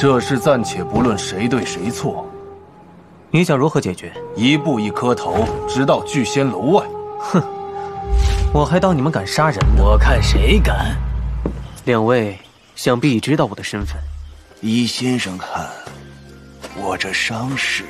这事暂且不论谁对谁错，你想如何解决？一步一磕头，直到聚仙楼外。哼，我还当你们敢杀人呢。我看谁敢。两位想必已知道我的身份。依先生看，我这伤势……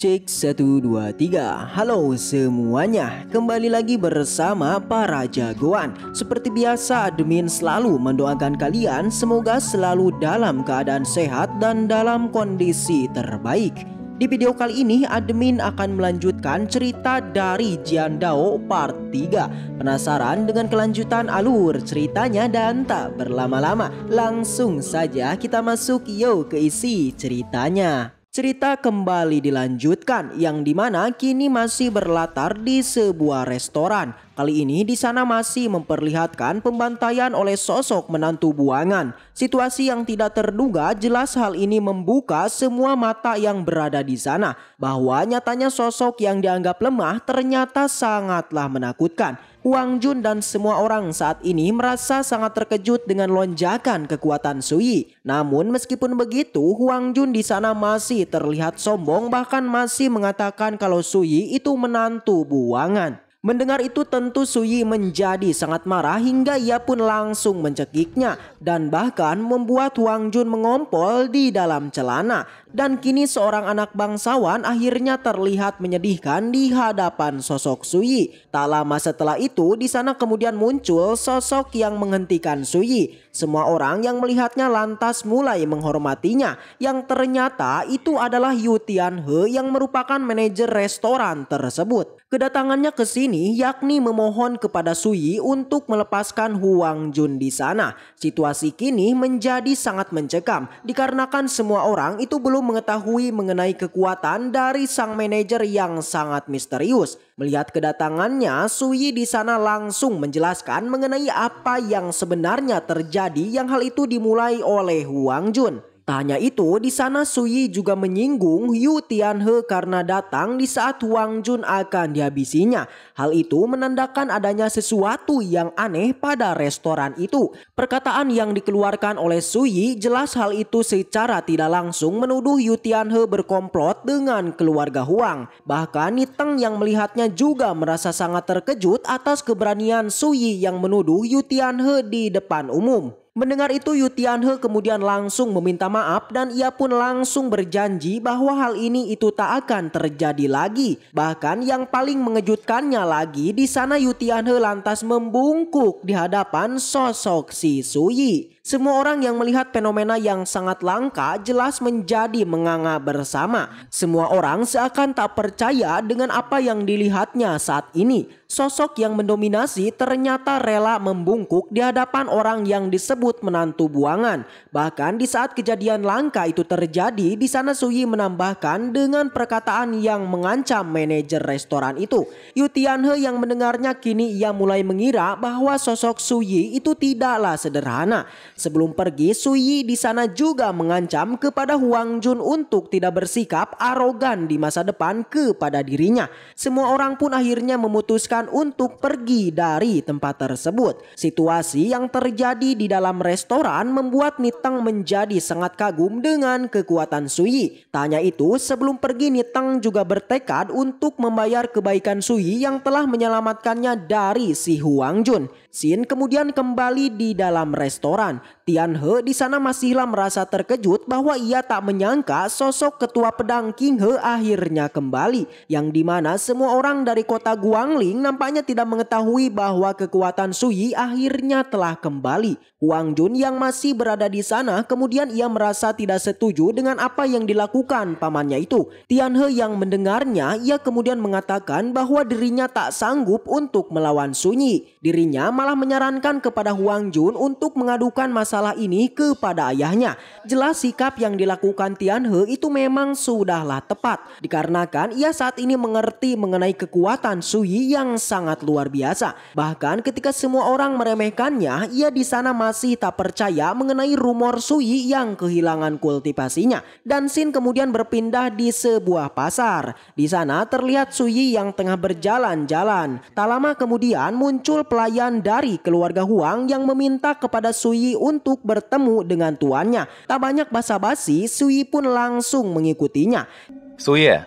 Cek 1, 2, 3 Halo semuanya Kembali lagi bersama para jagoan Seperti biasa admin selalu mendoakan kalian Semoga selalu dalam keadaan sehat dan dalam kondisi terbaik Di video kali ini admin akan melanjutkan cerita dari Dao part 3 Penasaran dengan kelanjutan alur ceritanya dan tak berlama-lama Langsung saja kita masuk yuk ke isi ceritanya Cerita kembali dilanjutkan yang dimana kini masih berlatar di sebuah restoran. Kali ini di sana masih memperlihatkan pembantaian oleh sosok menantu buangan. Situasi yang tidak terduga jelas hal ini membuka semua mata yang berada di sana. Bahwa nyatanya sosok yang dianggap lemah ternyata sangatlah menakutkan. Wang Jun dan semua orang saat ini merasa sangat terkejut dengan lonjakan kekuatan Sui. Namun meskipun begitu, Wang Jun di sana masih terlihat sombong bahkan masih mengatakan kalau Sui itu menantu buangan. Mendengar itu tentu Suyi menjadi sangat marah hingga ia pun langsung mencekiknya dan bahkan membuat Wang Jun mengompol di dalam celana. Dan kini seorang anak bangsawan akhirnya terlihat menyedihkan di hadapan sosok Suyi. Tak lama setelah itu di sana kemudian muncul sosok yang menghentikan Suyi. Semua orang yang melihatnya lantas mulai menghormatinya yang ternyata itu adalah Yu Tian He yang merupakan manajer restoran tersebut. Kedatangannya ke sini ini yakni memohon kepada Suyi untuk melepaskan Huang Jun di sana. Situasi kini menjadi sangat mencekam dikarenakan semua orang itu belum mengetahui mengenai kekuatan dari sang manajer yang sangat misterius. Melihat kedatangannya, Suyi di sana langsung menjelaskan mengenai apa yang sebenarnya terjadi yang hal itu dimulai oleh Huang Jun. Tak hanya itu, di sana Suyi juga menyinggung Yu Tianhe karena datang di saat Wang Jun akan dihabisinya. Hal itu menandakan adanya sesuatu yang aneh pada restoran itu. Perkataan yang dikeluarkan oleh Suyi jelas hal itu secara tidak langsung menuduh Yu Tianhe berkomplot dengan keluarga Huang. Bahkan Niteng yang melihatnya juga merasa sangat terkejut atas keberanian Suyi yang menuduh Yu Tianhe di depan umum. Mendengar itu Yutianhe kemudian langsung meminta maaf dan ia pun langsung berjanji bahwa hal ini itu tak akan terjadi lagi. Bahkan yang paling mengejutkannya lagi di sana Yutianhe lantas membungkuk di hadapan sosok si Suyi. Semua orang yang melihat fenomena yang sangat langka jelas menjadi menganga bersama. Semua orang seakan tak percaya dengan apa yang dilihatnya saat ini sosok yang mendominasi ternyata rela membungkuk di hadapan orang yang disebut menantu buangan. Bahkan di saat kejadian langka itu terjadi, di sana Suyi menambahkan dengan perkataan yang mengancam manajer restoran itu. Yu Tianhe yang mendengarnya kini ia mulai mengira bahwa sosok Suyi itu tidaklah sederhana. Sebelum pergi, Suyi di sana juga mengancam kepada Huang Jun untuk tidak bersikap arogan di masa depan kepada dirinya. Semua orang pun akhirnya memutuskan memutuskan untuk pergi dari tempat tersebut. Situasi yang terjadi di dalam restoran membuat Niteng menjadi sangat kagum dengan kekuatan Sui. Tanya itu sebelum pergi Niteng juga bertekad untuk membayar kebaikan Sui yang telah menyelamatkannya dari si Huang Jun. Sin kemudian kembali di dalam restoran. Tianhe di sana masihlah merasa terkejut bahwa ia tak menyangka sosok ketua pedang King He akhirnya kembali. Yang dimana semua orang dari kota Guangling nampaknya tidak mengetahui bahwa kekuatan Sui akhirnya telah kembali. Huang Jun yang masih berada di sana kemudian ia merasa tidak setuju dengan apa yang dilakukan pamannya itu. Tianhe yang mendengarnya ia kemudian mengatakan bahwa dirinya tak sanggup untuk melawan Sunyi. Dirinya malah menyarankan kepada Huang Jun untuk mengadukan masalah masalah ini kepada ayahnya. Jelas sikap yang dilakukan Tianhe itu memang sudahlah tepat. Dikarenakan ia saat ini mengerti mengenai kekuatan Suyi yang sangat luar biasa. Bahkan ketika semua orang meremehkannya, ia di sana masih tak percaya mengenai rumor Suyi yang kehilangan kultivasinya. Dan Sin kemudian berpindah di sebuah pasar. Di sana terlihat Suyi yang tengah berjalan-jalan. Tak lama kemudian muncul pelayan dari keluarga Huang yang meminta kepada Suyi untuk untuk bertemu dengan tuannya. Tak banyak basa-basi, Sui pun langsung mengikutinya. Sui, eh?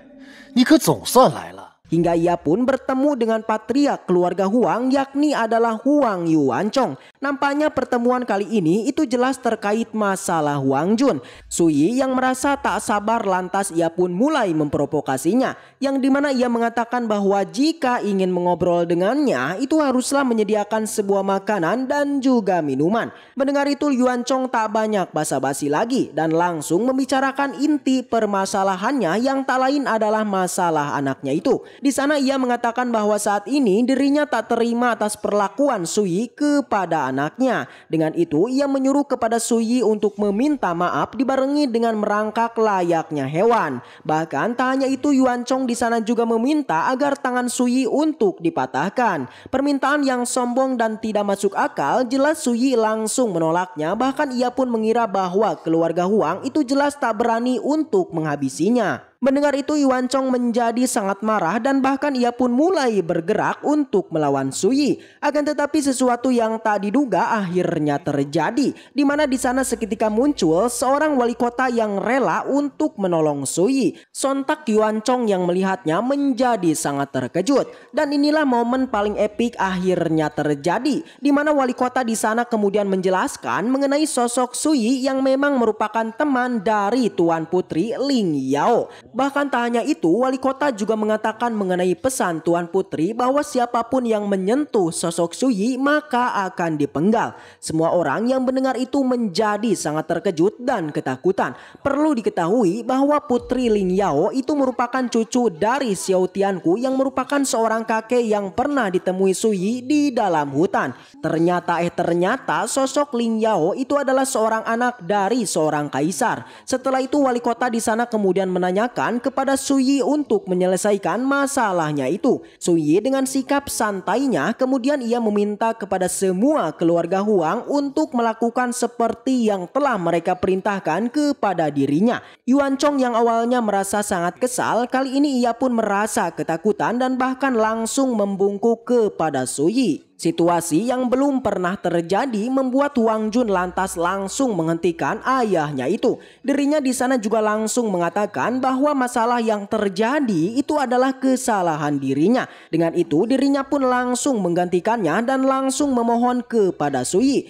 Hingga ia pun bertemu dengan patria keluarga Huang yakni adalah Huang Yuanchong. Nampaknya pertemuan kali ini itu jelas terkait masalah Wang Jun. Suyi yang merasa tak sabar lantas ia pun mulai memprovokasinya. Yang dimana ia mengatakan bahwa jika ingin mengobrol dengannya itu haruslah menyediakan sebuah makanan dan juga minuman. Mendengar itu Yuan Chong tak banyak basa-basi lagi dan langsung membicarakan inti permasalahannya yang tak lain adalah masalah anaknya itu. Di sana ia mengatakan bahwa saat ini dirinya tak terima atas perlakuan Sui kepada anaknya. Dengan itu ia menyuruh kepada Suyi untuk meminta maaf dibarengi dengan merangkak layaknya hewan. Bahkan tak hanya itu Yuan Chong di sana juga meminta agar tangan Suyi untuk dipatahkan. Permintaan yang sombong dan tidak masuk akal jelas Suyi langsung menolaknya bahkan ia pun mengira bahwa keluarga Huang itu jelas tak berani untuk menghabisinya. Mendengar itu Yuan Chong menjadi sangat marah dan bahkan ia pun mulai bergerak untuk melawan Suyi. Akan tetapi sesuatu yang tak diduga akhirnya terjadi. Di mana di sana seketika muncul seorang wali kota yang rela untuk menolong Suyi. Sontak Yuan Chong yang melihatnya menjadi sangat terkejut. Dan inilah momen paling epik akhirnya terjadi. Di mana wali kota di sana kemudian menjelaskan mengenai sosok Suyi yang memang merupakan teman dari Tuan Putri Ling Yao. Bahkan tak hanya itu, wali kota juga mengatakan mengenai pesan Tuan Putri bahwa siapapun yang menyentuh sosok Suyi maka akan dipenggal. Semua orang yang mendengar itu menjadi sangat terkejut dan ketakutan. Perlu diketahui bahwa Putri Ling Yao itu merupakan cucu dari Xiao Tianku yang merupakan seorang kakek yang pernah ditemui Suyi di dalam hutan. Ternyata eh ternyata sosok Ling Yao itu adalah seorang anak dari seorang kaisar. Setelah itu wali kota di sana kemudian menanyakan menyerahkan kepada Suyi untuk menyelesaikan masalahnya itu. Suyi dengan sikap santainya kemudian ia meminta kepada semua keluarga Huang untuk melakukan seperti yang telah mereka perintahkan kepada dirinya. Yuan Chong yang awalnya merasa sangat kesal kali ini ia pun merasa ketakutan dan bahkan langsung membungkuk kepada Suyi. Situasi yang belum pernah terjadi membuat Wang Jun lantas langsung menghentikan ayahnya itu. Dirinya di sana juga langsung mengatakan bahwa masalah yang terjadi itu adalah kesalahan dirinya. Dengan itu dirinya pun langsung menggantikannya dan langsung memohon kepada Sui.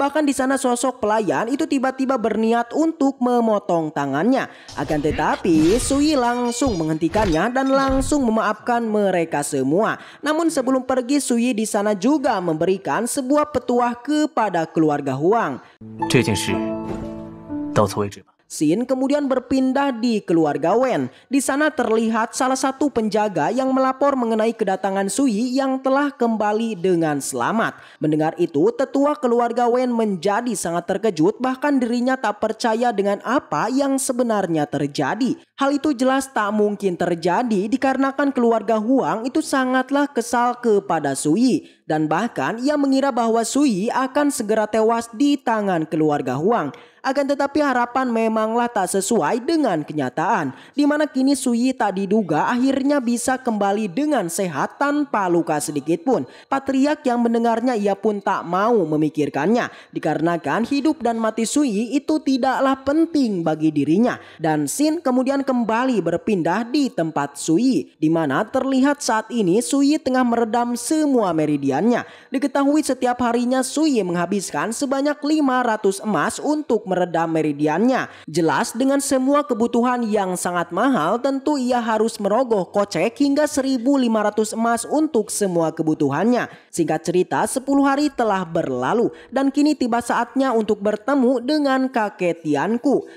Bahkan di sana sosok pelayan itu tiba-tiba berniat untuk memotong tangannya. Akan tetapi Sui langsung menghentikannya dan langsung memaafkan mereka semua. Namun sebelum pergi Sui di sana juga memberikan sebuah petuah kepada keluarga Huang. 这件事到此为止吧。Sin kemudian berpindah di keluarga Wen. Di sana terlihat salah satu penjaga yang melapor mengenai kedatangan Sui yang telah kembali dengan selamat. Mendengar itu, tetua keluarga Wen menjadi sangat terkejut bahkan dirinya tak percaya dengan apa yang sebenarnya terjadi. Hal itu jelas tak mungkin terjadi dikarenakan keluarga Huang itu sangatlah kesal kepada Sui. Dan bahkan ia mengira bahwa Sui akan segera tewas di tangan keluarga Huang. Akan tetapi harapan memanglah tak sesuai dengan kenyataan. Di mana kini Suyi tak diduga akhirnya bisa kembali dengan sehat tanpa luka sedikit pun. Patriak yang mendengarnya ia pun tak mau memikirkannya. Dikarenakan hidup dan mati Suyi itu tidaklah penting bagi dirinya. Dan Sin kemudian kembali berpindah di tempat Suyi. Di mana terlihat saat ini Suyi tengah meredam semua meridian Diketahui setiap harinya Sui menghabiskan sebanyak 500 emas untuk meredam meridiannya. Jelas dengan semua kebutuhan yang sangat mahal tentu ia harus merogoh kocek hingga 1500 emas untuk semua kebutuhannya. Singkat cerita 10 hari telah berlalu dan kini tiba saatnya untuk bertemu dengan kakek Tianku.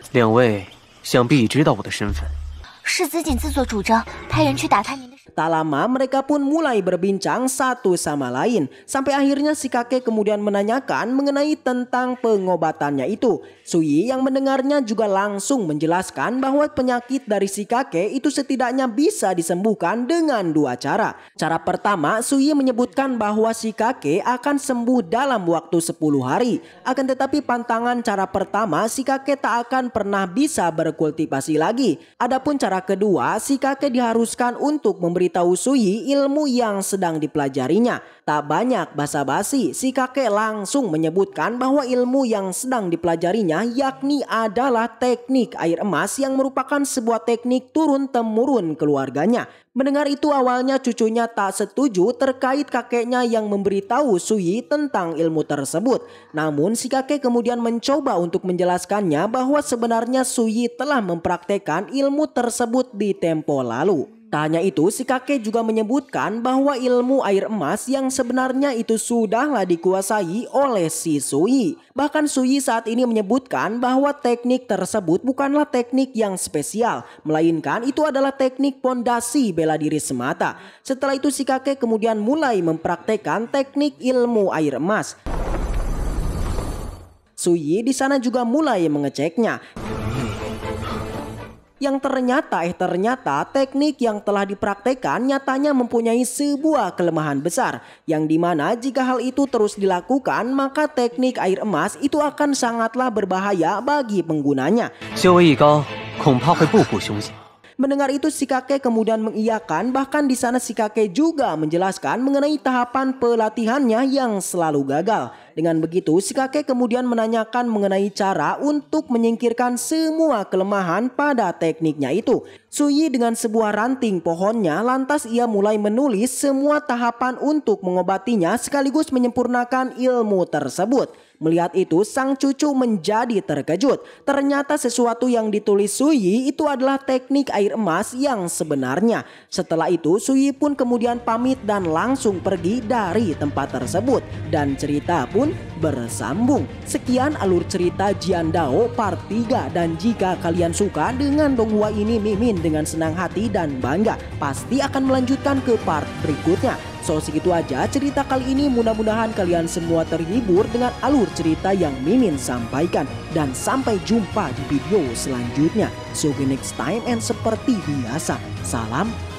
Tak lama mereka pun mulai berbincang satu sama lain sampai akhirnya si kakek kemudian menanyakan mengenai tentang pengobatannya itu. Suyi yang mendengarnya juga langsung menjelaskan bahwa penyakit dari si kakek itu setidaknya bisa disembuhkan dengan dua cara. Cara pertama Suyi menyebutkan bahwa si kakek akan sembuh dalam waktu 10 hari. Akan tetapi pantangan cara pertama si kakek tak akan pernah bisa berkultivasi lagi. Adapun cara kedua si kakek diharuskan untuk memberitahu Suyi ilmu yang sedang dipelajarinya. Tak banyak basa-basi, si kakek langsung menyebutkan bahwa ilmu yang sedang dipelajarinya yakni adalah teknik air emas yang merupakan sebuah teknik turun-temurun keluarganya. Mendengar itu awalnya cucunya tak setuju terkait kakeknya yang memberitahu Suyi tentang ilmu tersebut. Namun si kakek kemudian mencoba untuk menjelaskannya bahwa sebenarnya Suyi telah mempraktekkan ilmu tersebut di tempo lalu. Tak hanya itu, si kakek juga menyebutkan bahwa ilmu air emas yang sebenarnya itu sudahlah dikuasai oleh si Sui. Bahkan Sui saat ini menyebutkan bahwa teknik tersebut bukanlah teknik yang spesial, melainkan itu adalah teknik pondasi bela diri semata. Setelah itu si kakek kemudian mulai mempraktekkan teknik ilmu air emas. Suyi di sana juga mulai mengeceknya yang ternyata eh ternyata teknik yang telah dipraktekkan nyatanya mempunyai sebuah kelemahan besar yang dimana jika hal itu terus dilakukan maka teknik air emas itu akan sangatlah berbahaya bagi penggunanya. 修为一高，恐怕会步步凶险。Mendengar itu si kakek kemudian mengiyakan bahkan di sana si kakek juga menjelaskan mengenai tahapan pelatihannya yang selalu gagal. Dengan begitu si kakek kemudian menanyakan mengenai cara untuk menyingkirkan semua kelemahan pada tekniknya itu. Suyi dengan sebuah ranting pohonnya lantas ia mulai menulis semua tahapan untuk mengobatinya sekaligus menyempurnakan ilmu tersebut. Melihat itu, sang cucu menjadi terkejut. Ternyata sesuatu yang ditulis Suyi itu adalah teknik air emas yang sebenarnya. Setelah itu, Suyi pun kemudian pamit dan langsung pergi dari tempat tersebut. Dan cerita pun bersambung. Sekian alur cerita Jian Dao part 3 dan jika kalian suka dengan Donghua ini Mimin dengan senang hati dan bangga pasti akan melanjutkan ke part berikutnya. So segitu aja cerita kali ini mudah-mudahan kalian semua terhibur dengan alur cerita yang Mimin sampaikan. Dan sampai jumpa di video selanjutnya. So next time and seperti biasa. Salam